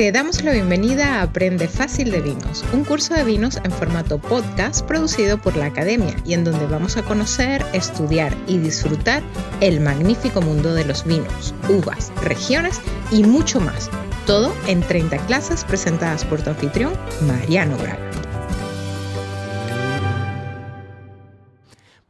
Te damos la bienvenida a Aprende Fácil de Vinos, un curso de vinos en formato podcast producido por la Academia y en donde vamos a conocer, estudiar y disfrutar el magnífico mundo de los vinos, uvas, regiones y mucho más. Todo en 30 clases presentadas por tu anfitrión, Mariano Braga.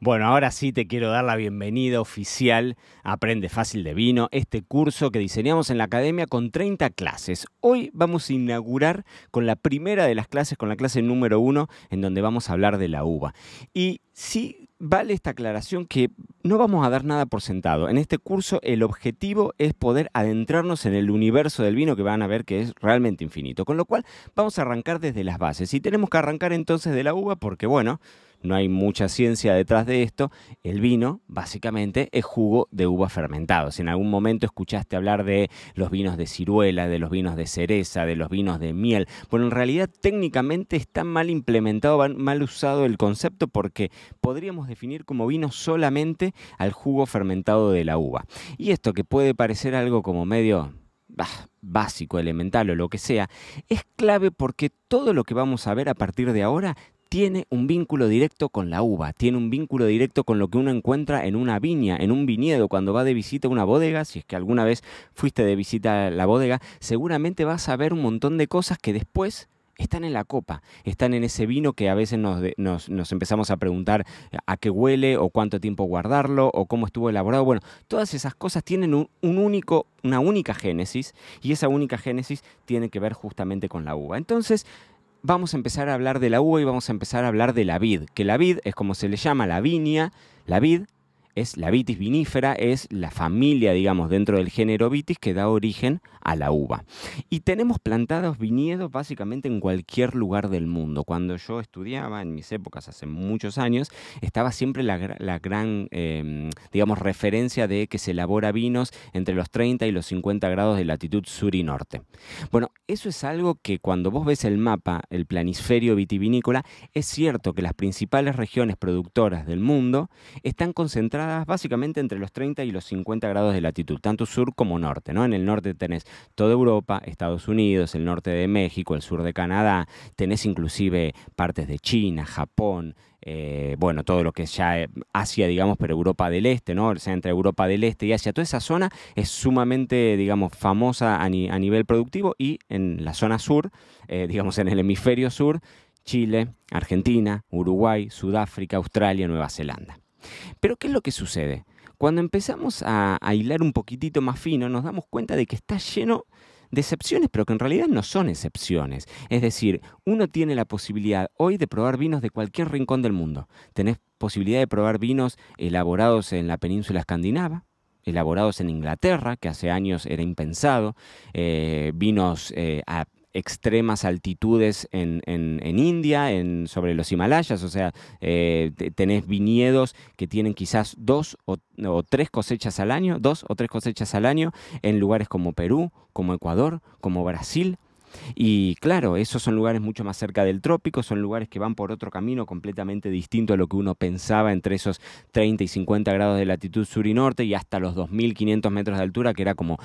Bueno, ahora sí te quiero dar la bienvenida oficial a Aprende Fácil de Vino, este curso que diseñamos en la academia con 30 clases. Hoy vamos a inaugurar con la primera de las clases, con la clase número uno, en donde vamos a hablar de la uva. Y sí vale esta aclaración que no vamos a dar nada por sentado. En este curso el objetivo es poder adentrarnos en el universo del vino que van a ver que es realmente infinito. Con lo cual vamos a arrancar desde las bases. Y tenemos que arrancar entonces de la uva porque, bueno, no hay mucha ciencia detrás de esto. El vino, básicamente, es jugo de uva fermentado. Si en algún momento escuchaste hablar de los vinos de ciruela, de los vinos de cereza, de los vinos de miel, bueno, en realidad técnicamente está mal implementado, mal usado el concepto porque podríamos definir como vino solamente al jugo fermentado de la uva. Y esto que puede parecer algo como medio básico, elemental o lo que sea, es clave porque todo lo que vamos a ver a partir de ahora tiene un vínculo directo con la uva, tiene un vínculo directo con lo que uno encuentra en una viña, en un viñedo, cuando va de visita a una bodega, si es que alguna vez fuiste de visita a la bodega, seguramente vas a ver un montón de cosas que después están en la copa, están en ese vino que a veces nos, empezamos a preguntar eh, a qué huele o cuánto tiempo guardarlo o cómo estuvo elaborado. Bueno, todas esas cosas tienen un único, una única génesis y esa única génesis tiene que ver justamente con la uva. Entonces, vamos a empezar a hablar de la U y vamos a empezar a hablar de la vid, que la vid es como se le llama la viña, la vid es la vitis vinífera, es la familia, digamos, dentro del género vitis que da origen a la uva. Y tenemos plantados viñedos básicamente en cualquier lugar del mundo. Cuando yo estudiaba, en mis épocas, hace muchos años, estaba siempre la, gran, em, digamos, referencia de que se elabora vinos entre los 30 y los 50 grados de latitud sur y norte. Bueno, eso es algo que cuando vos ves el mapa, el planisferio vitivinícola, es cierto que las principales regiones productoras del mundo están concentradas básicamente entre los 30 y los 50 grados de latitud, tanto sur como norte. ¿no? En el norte tenés toda Europa, Estados Unidos, el norte de México, el sur de Canadá, tenés inclusive partes de China, Japón, eh, bueno, todo lo que es ya eh, Asia, digamos, pero Europa del Este, ¿no? O sea, entre Europa del Este y Asia, toda esa zona es sumamente, digamos, famosa a, nivel productivo y en la zona sur, eh, digamos, en el hemisferio sur, Chile, Argentina, Uruguay, Sudáfrica, Australia, Nueva Zelanda. Pero ¿qué es lo que sucede? Cuando empezamos a, aislar hilar un poquitito más fino, nos damos cuenta de que está lleno de excepciones, pero que en realidad no son excepciones. Es decir, uno tiene la posibilidad hoy de probar vinos de cualquier rincón del mundo. Tenés posibilidad de probar vinos elaborados en la península escandinava, elaborados en Inglaterra, que hace años era impensado, eh, vinos eh, extremas altitudes en, en, India, en, sobre los Himalayas, o sea, eh, tenés viñedos que tienen quizás dos o, tres cosechas al año, dos o tres cosechas al año en lugares como Perú, como Ecuador, como Brasil. Y claro, esos son lugares mucho más cerca del trópico, son lugares que van por otro camino completamente distinto a lo que uno pensaba entre esos 30 y 50 grados de latitud sur y norte y hasta los 2.500 metros de altura, que era como,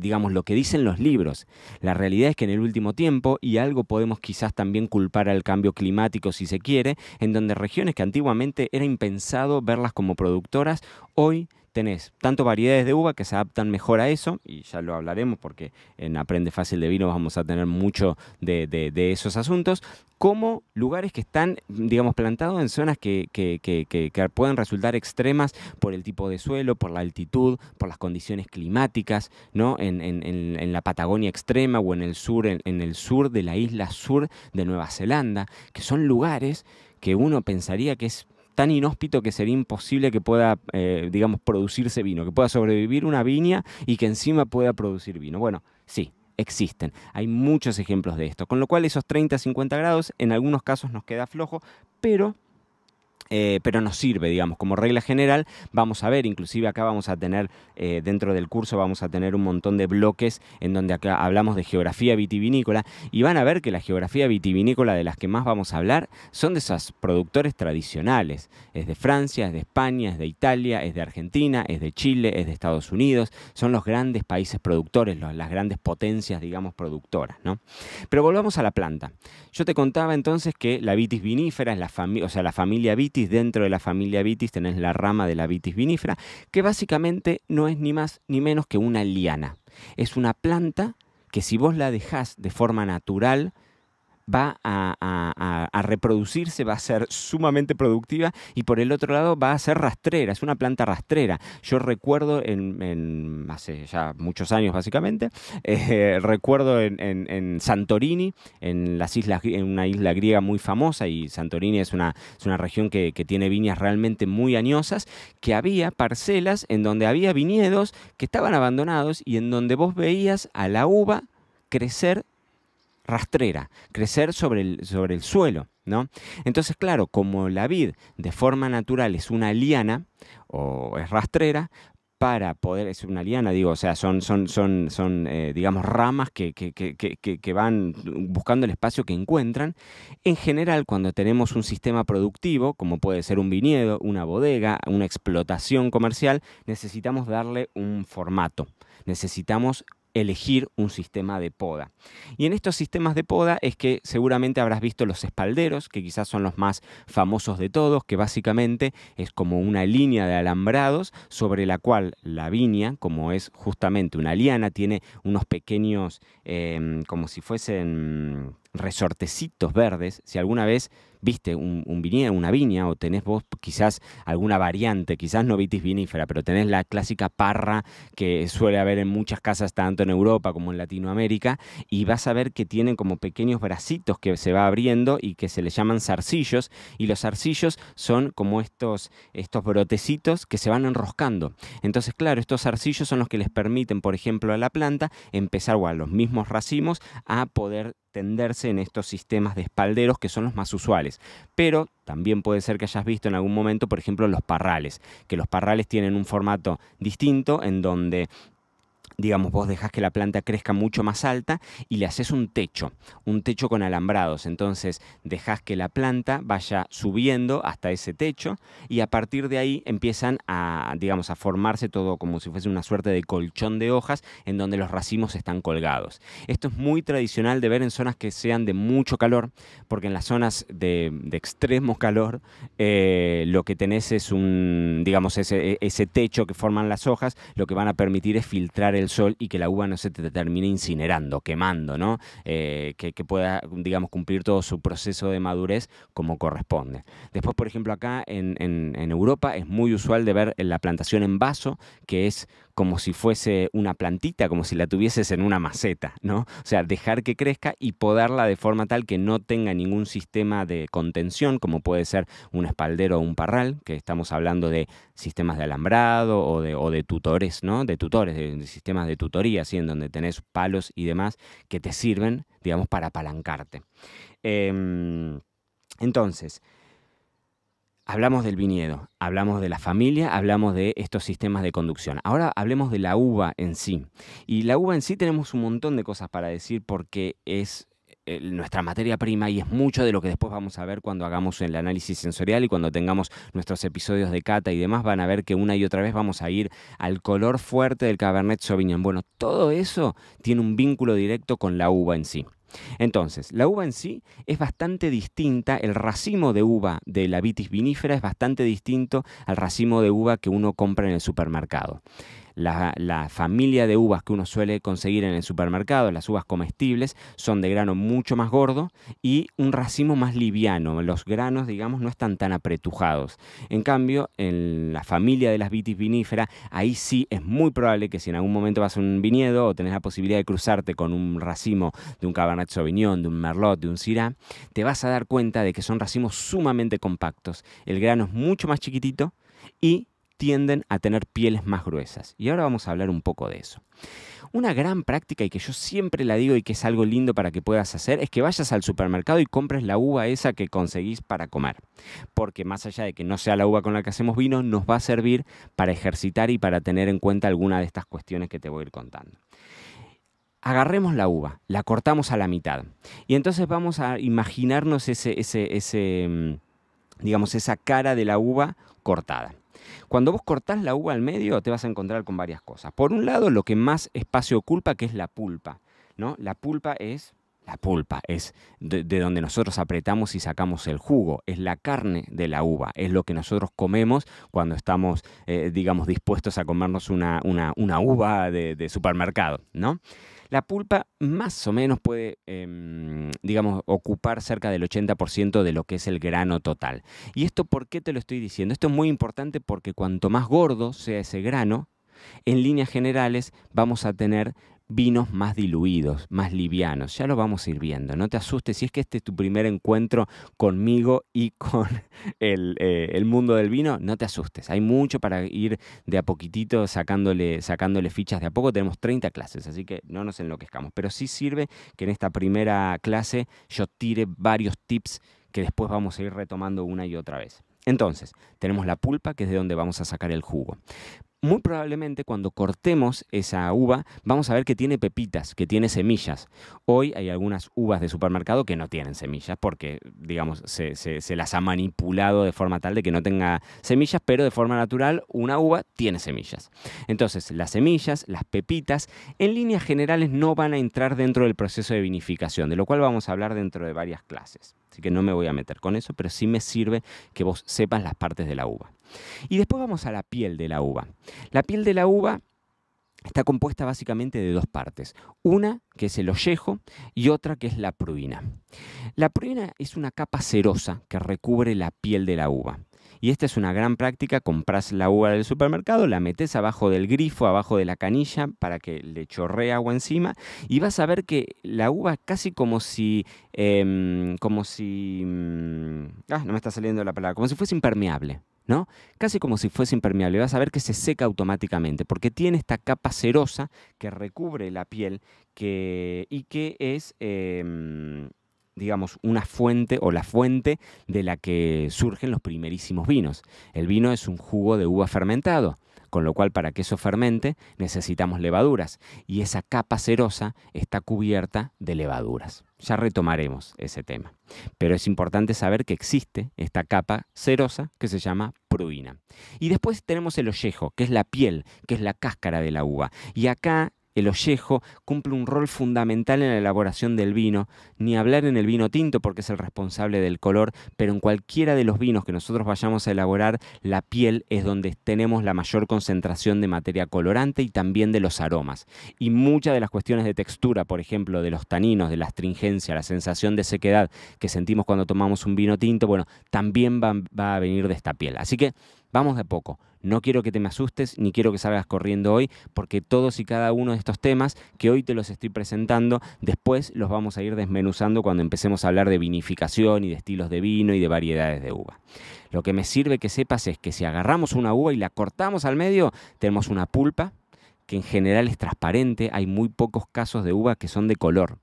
digamos, lo que dicen los libros. La realidad es que en el último tiempo, y algo podemos quizás también culpar al cambio climático si se quiere, en donde regiones que antiguamente era impensado verlas como productoras, hoy tenés tanto variedades de uva que se adaptan mejor a eso, y ya lo hablaremos porque en Aprende Fácil de Vino vamos a tener mucho de, esos asuntos, como lugares que están, digamos, plantados en zonas que, pueden resultar extremas por el tipo de suelo, por la altitud, por las condiciones climáticas, ¿no? En, la Patagonia extrema o en el sur, en el sur de la isla sur de Nueva Zelanda, que son lugares que uno pensaría que es tan inhóspito que sería imposible que pueda, eh, digamos, producirse vino, que pueda sobrevivir una viña y que encima pueda producir vino. Bueno, sí, existen. Hay muchos ejemplos de esto. Con lo cual esos 30-50 grados en algunos casos nos queda flojo, pero eh, pero nos sirve, digamos, como regla general, vamos a ver, inclusive acá vamos a tener, eh, dentro del curso vamos a tener un montón de bloques en donde acá hablamos de geografía vitivinícola y van a ver que la geografía vitivinícola de las que más vamos a hablar son de esos productores tradicionales, es de Francia, es de España, es de Italia, es de Argentina, es de Chile, es de Estados Unidos, son los grandes países productores, las grandes potencias, digamos, productoras, ¿no? Pero volvamos a la planta. Yo te contaba entonces que la vitis vinífera es la familia, o sea, la familia vitis dentro de la familia vitis tenés la rama de la vitis vinifera, que básicamente no es ni más ni menos que una liana. Es una planta que si vos la dejás de forma natural, va a, reproducirse, va a ser sumamente productiva y por el otro lado va a ser rastrera, es una planta rastrera. Yo recuerdo en, hace ya muchos años básicamente, eh, recuerdo en, Santorini, en las islas, en una isla griega muy famosa y Santorini es una, región que, que tiene viñas realmente muy añosas, que había parcelas en donde había viñedos que estaban abandonados y en donde vos veías a la uva crecer rastrera, crecer sobre el, sobre el suelo. ¿no? Entonces, claro, como la vid de forma natural es una liana o es rastrera, para poder, es una liana, digo, o sea, son, son, son, son eh, digamos, ramas que, que, que, van buscando el espacio que encuentran. En general, cuando tenemos un sistema productivo, como puede ser un viñedo, una bodega, una explotación comercial, necesitamos darle un formato, necesitamos elegir un sistema de poda. Y en estos sistemas de poda es que seguramente habrás visto los espalderos, que quizás son los más famosos de todos, que básicamente es como una línea de alambrados sobre la cual la viña, como es justamente una liana, tiene unos pequeños, eh, como si fuesen resortecitos verdes. Si alguna vez viste un, un una viña, o tenés vos quizás alguna variante, quizás no vitis vinífera, pero tenés la clásica parra que suele haber en muchas casas, tanto en Europa como en Latinoamérica, y vas a ver que tienen como pequeños bracitos que se va abriendo y que se les llaman zarcillos, y los zarcillos son como estos, estos brotecitos que se van enroscando. Entonces, claro, estos zarcillos son los que les permiten, por ejemplo, a la planta empezar o a los mismos racimos a poder tenderse en estos sistemas de espalderos que son los más usuales. Pero también puede ser que hayas visto en algún momento, por ejemplo, los parrales, que los parrales tienen un formato distinto en donde digamos, vos dejás que la planta crezca mucho más alta y le haces un techo, un techo con alambrados. Entonces dejás que la planta vaya subiendo hasta ese techo y a partir de ahí empiezan a, digamos, a formarse todo como si fuese una suerte de colchón de hojas en donde los racimos están colgados. Esto es muy tradicional de ver en zonas que sean de mucho calor, porque en las zonas de, extremo calor eh, lo que tenés es un, digamos, ese, e, ese techo que forman las hojas, lo que van a permitir es filtrar el el sol y que la uva no se termine incinerando, quemando, ¿no? Eh, que, pueda, digamos, cumplir todo su proceso de madurez como corresponde. Después, por ejemplo, acá en, Europa es muy usual de ver la plantación en vaso, que es como si fuese una plantita, como si la tuvieses en una maceta, ¿no? O sea, dejar que crezca y podarla de forma tal que no tenga ningún sistema de contención, como puede ser un espaldero o un parral, que estamos hablando de sistemas de alambrado o de, tutores, ¿no? De tutores, de, de sistemas de tutoría, ¿sí? en donde tenés palos y demás que te sirven, digamos, para apalancarte. Em, entonces, hablamos del viñedo, hablamos de la familia, hablamos de estos sistemas de conducción. Ahora hablemos de la uva en sí. Y la uva en sí tenemos un montón de cosas para decir porque es eh, nuestra materia prima y es mucho de lo que después vamos a ver cuando hagamos el análisis sensorial y cuando tengamos nuestros episodios de cata y demás, van a ver que una y otra vez vamos a ir al color fuerte del Cabernet Sauvignon. Bueno, todo eso tiene un vínculo directo con la uva en sí. Entonces, la uva en sí es bastante distinta, el racimo de uva de la vitis vinífera es bastante distinto al racimo de uva que uno compra en el supermercado la, familia de uvas que uno suele conseguir en el supermercado, las uvas comestibles, son de grano mucho más gordo y un racimo más liviano. Los granos, digamos, no están tan apretujados. En cambio, en la familia de las vitis vinífera, ahí sí es muy probable que si en algún momento vas a un viñedo o tenés la posibilidad de cruzarte con un racimo de un Cabernet Sauvignon, de un Merlot, de un Syrah, te vas a dar cuenta de que son racimos sumamente compactos. El grano es mucho más chiquitito y tienden a tener pieles más gruesas. Y ahora vamos a hablar un poco de eso. Una gran práctica y que yo siempre la digo y que es algo lindo para que puedas hacer es que vayas al supermercado y compres la uva esa que conseguís para comer. Porque más allá de que no sea la uva con la que hacemos vino, nos va a servir para ejercitar y para tener en cuenta alguna de estas cuestiones que te voy a ir contando agarremos la uva, la cortamos a la mitad. Y entonces vamos a imaginarnos ese, ese, ese, mm, digamos, esa cara de la uva cortada. Cuando vos cortás la uva al medio, te vas a encontrar con varias cosas. Por un lado, lo que más espacio ocupa, que es la pulpa. ¿no? La pulpa es la pulpa, es de, donde nosotros apretamos y sacamos el jugo, es la carne de la uva, es lo que nosotros comemos cuando estamos, eh, digamos, dispuestos a comernos una, uva de, de supermercado, ¿no? La pulpa más o menos puede, em, digamos, ocupar cerca del 80% de lo que es el grano total. ¿Y esto por qué te lo estoy diciendo? Esto es muy importante porque cuanto más gordo sea ese grano, en líneas generales vamos a tener vinos más diluidos, más livianos. Ya lo vamos a ir viendo. No te asustes si es que este es tu primer encuentro conmigo y con eh, el, mundo del vino. No te asustes. Hay mucho para ir de a poquitito sacándole, sacándole fichas de a poco. Tenemos 30 clases, así que no nos enloquezcamos. Pero sí sirve que en esta primera clase yo tire varios tips que después vamos a ir retomando una y otra vez. Entonces, tenemos la pulpa, que es de donde vamos a sacar el jugo muy probablemente cuando cortemos esa uva vamos a ver que tiene pepitas, que tiene semillas. Hoy hay algunas uvas de supermercado que no tienen semillas porque, digamos, se, se, las ha manipulado de forma tal de que no tenga semillas, pero de forma natural una uva tiene semillas. Entonces, las semillas, las pepitas, en líneas generales no van a entrar dentro del proceso de vinificación, de lo cual vamos a hablar dentro de varias clases. Así que no me voy a meter con eso, pero sí me sirve que vos sepas las partes de la uva. Y después vamos a la piel de la uva. La piel de la uva está compuesta básicamente de dos partes. Una que es el ollejo y otra que es la pruina. La pruina es una capa cerosa que recubre la piel de la uva. Y esta es una gran práctica, compras la uva del supermercado, la metes abajo del grifo, abajo de la canilla, para que le chorree agua encima, y vas a ver que la uva casi como si... Em, como si... Mm, ah, no me está saliendo la palabra, como si fuese impermeable. ¿No? Casi como si fuese impermeable. Vas a ver que se seca automáticamente porque tiene esta capa cerosa que recubre la piel que, y que es em, digamos, una fuente o la fuente de la que surgen los primerísimos vinos. El vino es un jugo de uva fermentado, con lo cual para que eso fermente necesitamos levaduras y esa capa cerosa está cubierta de levaduras. Ya retomaremos ese tema, pero es importante saber que existe esta capa cerosa que se llama pruina. Y después tenemos el ollejo, que es la piel, que es la cáscara de la uva. Y acá el ollejo cumple un rol fundamental en la elaboración del vino, ni hablar en el vino tinto porque es el responsable del color, pero en cualquiera de los vinos que nosotros vayamos a elaborar, la piel es donde tenemos la mayor concentración de materia colorante y también de los aromas. Y muchas de las cuestiones de textura, por ejemplo, de los taninos, de la astringencia, la sensación de sequedad que sentimos cuando tomamos un vino tinto, bueno, también va, a venir de esta piel. Así que vamos de poco no quiero que te me asustes ni quiero que salgas corriendo hoy, porque todos y cada uno de estos temas que hoy te los estoy presentando, después los vamos a ir desmenuzando cuando empecemos a hablar de vinificación y de estilos de vino y de variedades de uva. Lo que me sirve que sepas es que si agarramos una uva y la cortamos al medio, tenemos una pulpa que en general es transparente, hay muy pocos casos de uva que son de color.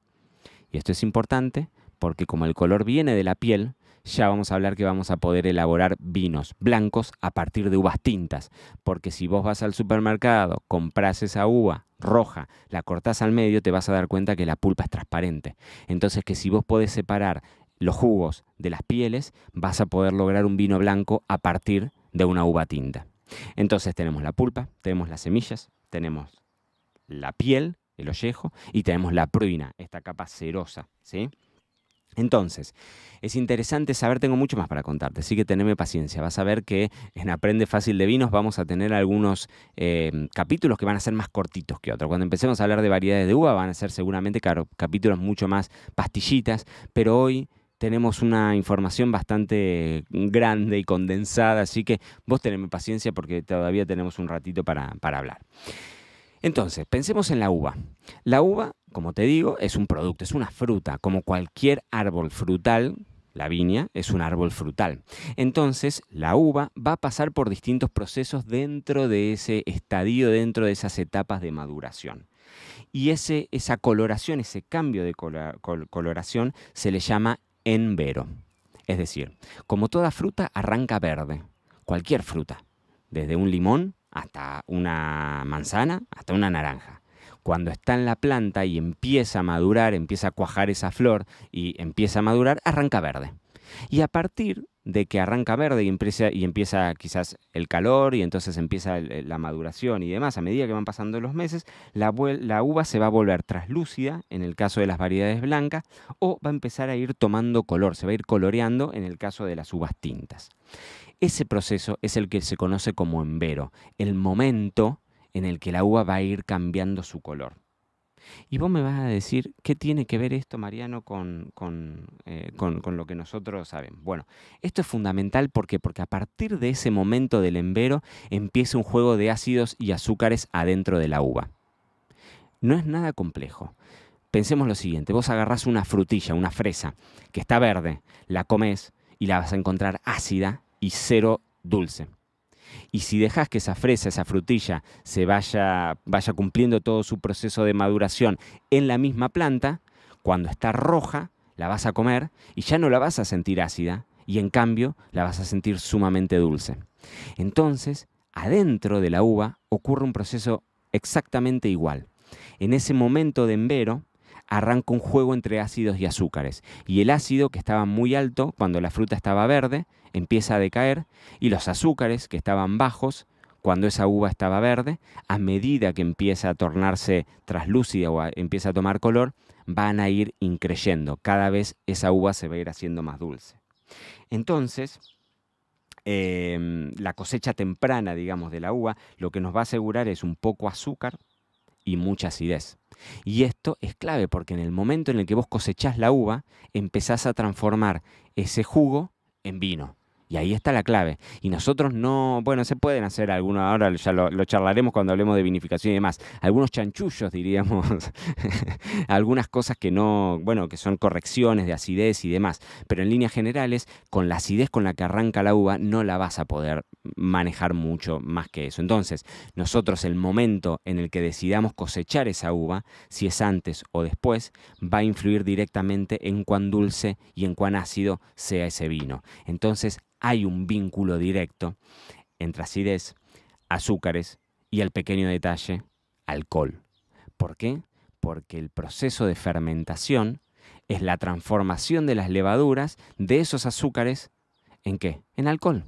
Y esto es importante porque como el color viene de la piel, ya vamos a hablar que vamos a poder elaborar vinos blancos a partir de uvas tintas, porque si vos vas al supermercado, compras esa uva roja, la cortás al medio, te vas a dar cuenta que la pulpa es transparente. Entonces que si vos podés separar los jugos de las pieles, vas a poder lograr un vino blanco a partir de una uva tinta. Entonces tenemos la pulpa, tenemos las semillas, tenemos la piel, el ollejo, y tenemos la pruina, esta capa cerosa, ¿sí? Entonces, es interesante saber, tengo mucho más para contarte, así que teneme paciencia. Vas a ver que en Aprende Fácil de Vinos vamos a tener algunos em, capítulos que van a ser más cortitos que otros. Cuando empecemos a hablar de variedades de uva van a ser seguramente claro, capítulos mucho más pastillitas, pero hoy tenemos una información bastante grande y condensada, así que vos teneme paciencia porque todavía tenemos un ratito para, para hablar. Entonces, pensemos en la uva. La uva como te digo, es un producto, es una fruta, como cualquier árbol frutal. La viña es un árbol frutal. Entonces, la uva va a pasar por distintos procesos dentro de ese estadio, dentro de esas etapas de maduración. Y ese, esa coloración, ese cambio de coloración, se le llama envero. Es decir, como toda fruta, arranca verde. Cualquier fruta, desde un limón hasta una manzana, hasta una naranja cuando está en la planta y empieza a madurar, empieza a cuajar esa flor y empieza a madurar, arranca verde. Y a partir de que arranca verde y empieza, y empieza quizás el calor y entonces empieza la maduración y demás, a medida que van pasando los meses, la, la uva se va a volver traslúcida en el caso de las variedades blancas o va a empezar a ir tomando color, se va a ir coloreando en el caso de las uvas tintas. Ese proceso es el que se conoce como envero. el momento en el que la uva va a ir cambiando su color. Y vos me vas a decir, ¿qué tiene que ver esto, Mariano, con, con, eh, con, lo que nosotros sabemos? Bueno, esto es fundamental porque, porque a partir de ese momento del embero empieza un juego de ácidos y azúcares adentro de la uva. No es nada complejo. Pensemos lo siguiente, vos agarrás una frutilla, una fresa, que está verde, la comes y la vas a encontrar ácida y cero dulce. Y si dejas que esa fresa, esa frutilla, se vaya, vaya cumpliendo todo su proceso de maduración en la misma planta, cuando está roja, la vas a comer y ya no la vas a sentir ácida, y en cambio la vas a sentir sumamente dulce. Entonces, adentro de la uva ocurre un proceso exactamente igual. En ese momento de envero, arranca un juego entre ácidos y azúcares. Y el ácido, que estaba muy alto cuando la fruta estaba verde, empieza a decaer, y los azúcares, que estaban bajos, cuando esa uva estaba verde, a medida que empieza a tornarse traslúcida o empieza a tomar color, van a ir increyendo. Cada vez esa uva se va a ir haciendo más dulce. Entonces, em, la cosecha temprana, digamos, de la uva, lo que nos va a asegurar es un poco azúcar y mucha acidez. Y esto es clave porque en el momento en el que vos cosechás la uva, empezás a transformar ese jugo en vino. Y ahí está la clave. Y nosotros no, bueno, se pueden hacer algunos, ahora ya lo, charlaremos cuando hablemos de vinificación y demás, algunos chanchullos, diríamos, algunas cosas que no, bueno, que son correcciones de acidez y demás. Pero en líneas generales, con la acidez con la que arranca la uva, no la vas a poder manejar mucho más que eso. Entonces, nosotros el momento en el que decidamos cosechar esa uva, si es antes o después, va a influir directamente en cuán dulce y en cuán ácido sea ese vino. Entonces, hay un vínculo directo entre acidez, azúcares y el pequeño detalle, alcohol. ¿Por qué? Porque el proceso de fermentación es la transformación de las levaduras de esos azúcares en qué? En alcohol.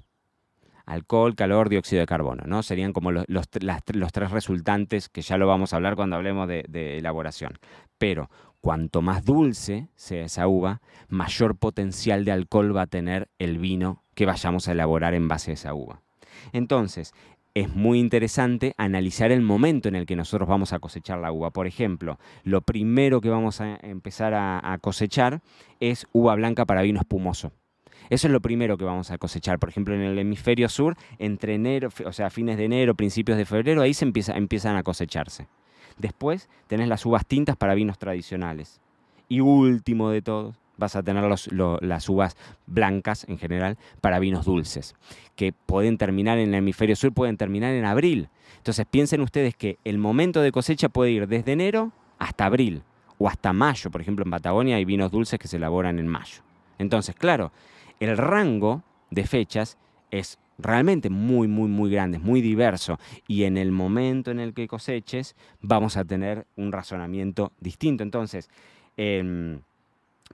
Alcohol, calor, dióxido de carbono, ¿no? Serían como los, tres resultantes que ya lo vamos a hablar cuando hablemos de, de elaboración. Pero Cuanto más dulce sea esa uva, mayor potencial de alcohol va a tener el vino que vayamos a elaborar en base a esa uva. Entonces, es muy interesante analizar el momento en el que nosotros vamos a cosechar la uva. Por ejemplo, lo primero que vamos a empezar a, cosechar es uva blanca para vino espumoso. Eso es lo primero que vamos a cosechar. Por ejemplo, en el hemisferio sur, entre enero, o sea, fines de enero, principios de febrero, ahí se empiezan a cosecharse. Después tenés las uvas tintas para vinos tradicionales. Y último de todos, vas a tener las uvas blancas en general para vinos dulces, que pueden terminar en el hemisferio sur, pueden terminar en abril. Entonces piensen ustedes que el momento de cosecha puede ir desde enero hasta abril o hasta mayo. Por ejemplo, en Patagonia hay vinos dulces que se elaboran en mayo. Entonces, claro, el rango de fechas es realmente muy, muy, muy grandes, muy diverso y en el momento en el que coseches vamos a tener un razonamiento distinto. Entonces, em,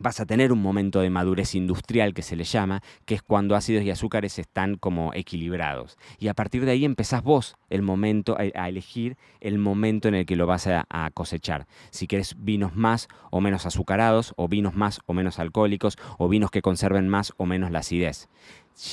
vas a tener un momento de madurez industrial que se le llama, que es cuando ácidos y azúcares están como equilibrados. Y a partir de ahí empezás vos el momento eh, a, elegir el momento en el que lo vas a, a cosechar. Si quieres vinos más o menos azucarados, o vinos más o menos alcohólicos, o vinos que conserven más o menos la acidez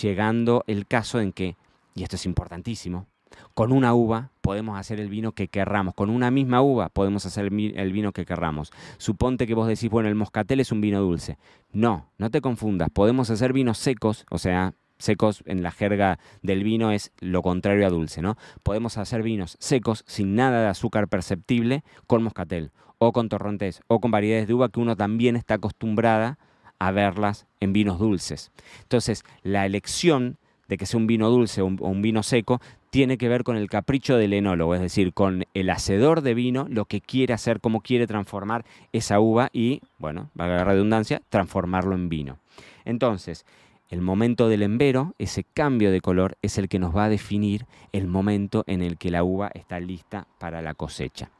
llegando el caso en que, y esto es importantísimo, con una uva podemos hacer el vino que querramos. Con una misma uva podemos hacer el vino que querramos. Suponte que vos decís, bueno, el moscatel es un vino dulce. No, no te confundas. Podemos hacer vinos secos, o sea, secos en la jerga del vino es lo contrario a dulce, ¿no? Podemos hacer vinos secos sin nada de azúcar perceptible con moscatel o con torrontés o con variedades de uva que uno también está acostumbrada a verlas en vinos dulces. Entonces, la elección de que sea un vino dulce o un, vino seco, tiene que ver con el capricho del enólogo, es decir, con el hacedor de vino, lo que quiere hacer, cómo quiere transformar esa uva y, bueno, va a la redundancia, transformarlo en vino. Entonces, el momento del embero, ese cambio de color, es el que nos va a definir el momento en el que la uva está lista para la cosecha.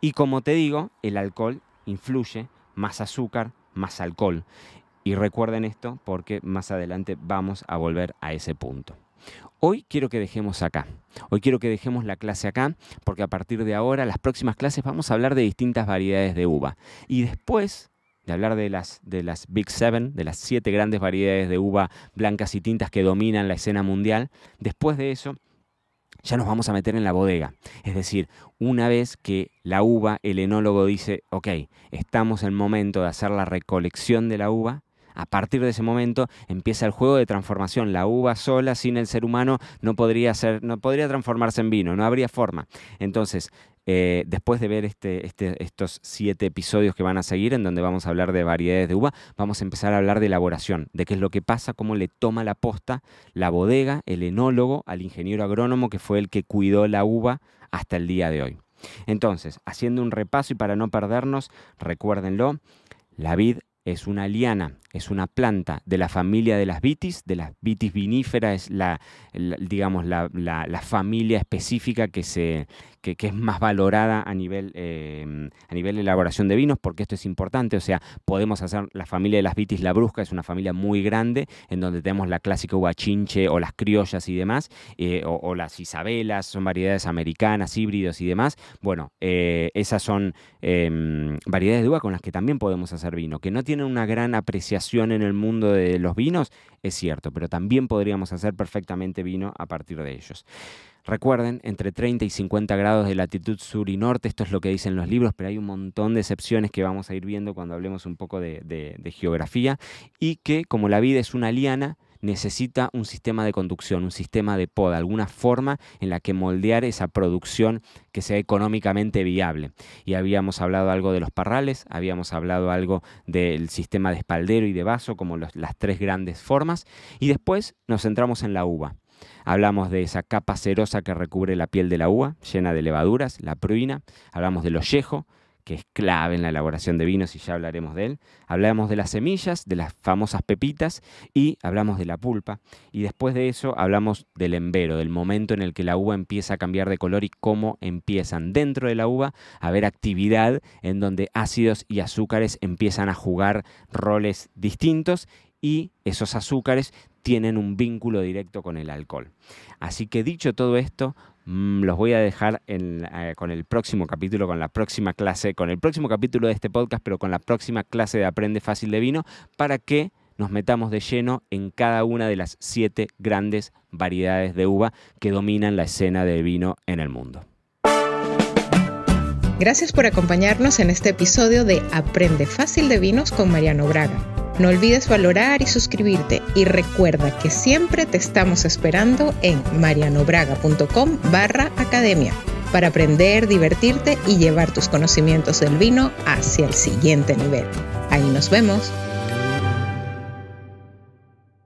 Y como te digo, el alcohol influye, más azúcar, más alcohol. Y recuerden esto porque más adelante vamos a volver a ese punto. Hoy quiero que dejemos acá. Hoy quiero que dejemos la clase acá porque a partir de ahora, las próximas clases, vamos a hablar de distintas variedades de uva. Y después de hablar de las, de las Big Seven, de las siete grandes variedades de uva blancas y tintas que dominan la escena mundial, después de eso ya nos vamos a meter en la bodega. Es decir, una vez que la uva, el enólogo dice, ok, estamos en el momento de hacer la recolección de la uva, a partir de ese momento empieza el juego de transformación. La uva sola, sin el ser humano, no podría, ser, no podría transformarse en vino, no habría forma. Entonces, eh, después de ver este, este, estos siete episodios que van a seguir, en donde vamos a hablar de variedades de uva, vamos a empezar a hablar de elaboración, de qué es lo que pasa, cómo le toma la posta la bodega, el enólogo, al ingeniero agrónomo que fue el que cuidó la uva hasta el día de hoy. Entonces, haciendo un repaso y para no perdernos, recuérdenlo, la vid es una liana, es una planta de la familia de las vitis, de las vitis vinífera, es la, digamos, la, la, la, familia específica que se, que, es más valorada a nivel, em, a nivel de elaboración de vinos, porque esto es importante. O sea, podemos hacer la familia de las vitis labrusca, es una familia muy grande, en donde tenemos la clásica uva chinche o las criollas y demás, eh, o, las isabelas, son variedades americanas, híbridos y demás. Bueno, eh, esas son em, variedades de uva con las que también podemos hacer vino, que no tienen una gran apreciación en el mundo de los vinos, es cierto, pero también podríamos hacer perfectamente vino a partir de ellos. Recuerden, entre 30 y 50 grados de latitud sur y norte, esto es lo que dicen los libros, pero hay un montón de excepciones que vamos a ir viendo cuando hablemos un poco de, geografía, y que como la vida es una liana, necesita un sistema de conducción, un sistema de poda, alguna forma en la que moldear esa producción que sea económicamente viable. Y habíamos hablado algo de los parrales, habíamos hablado algo del sistema de espaldero y de vaso como las tres grandes formas, y después nos centramos en la uva. Hablamos de esa capa cerosa que recubre la piel de la uva, llena de levaduras, la pruina. Hablamos del ollejo, que es clave en la elaboración de vinos y ya hablaremos de él. Hablamos de las semillas, de las famosas pepitas y hablamos de la pulpa. Y después de eso hablamos del embero, del momento en el que la uva empieza a cambiar de color y cómo empiezan dentro de la uva a haber actividad en donde ácidos y azúcares empiezan a jugar roles distintos y esos azúcares tienen un vínculo directo con el alcohol. Así que dicho todo esto, mm, los voy a dejar eh, con el próximo capítulo, con la próxima clase, con el próximo capítulo de este podcast, pero con la próxima clase de Aprende Fácil de Vino, para que nos metamos de lleno en cada una de las siete grandes variedades de uva que dominan la escena de vino en el mundo. Gracias por acompañarnos en este episodio de Aprende Fácil de Vinos con Mariano Braga. No olvides valorar y suscribirte y recuerda que siempre te estamos esperando en marianobraga.com barra academia para aprender, divertirte y llevar tus conocimientos del vino hacia el siguiente nivel. Ahí nos vemos.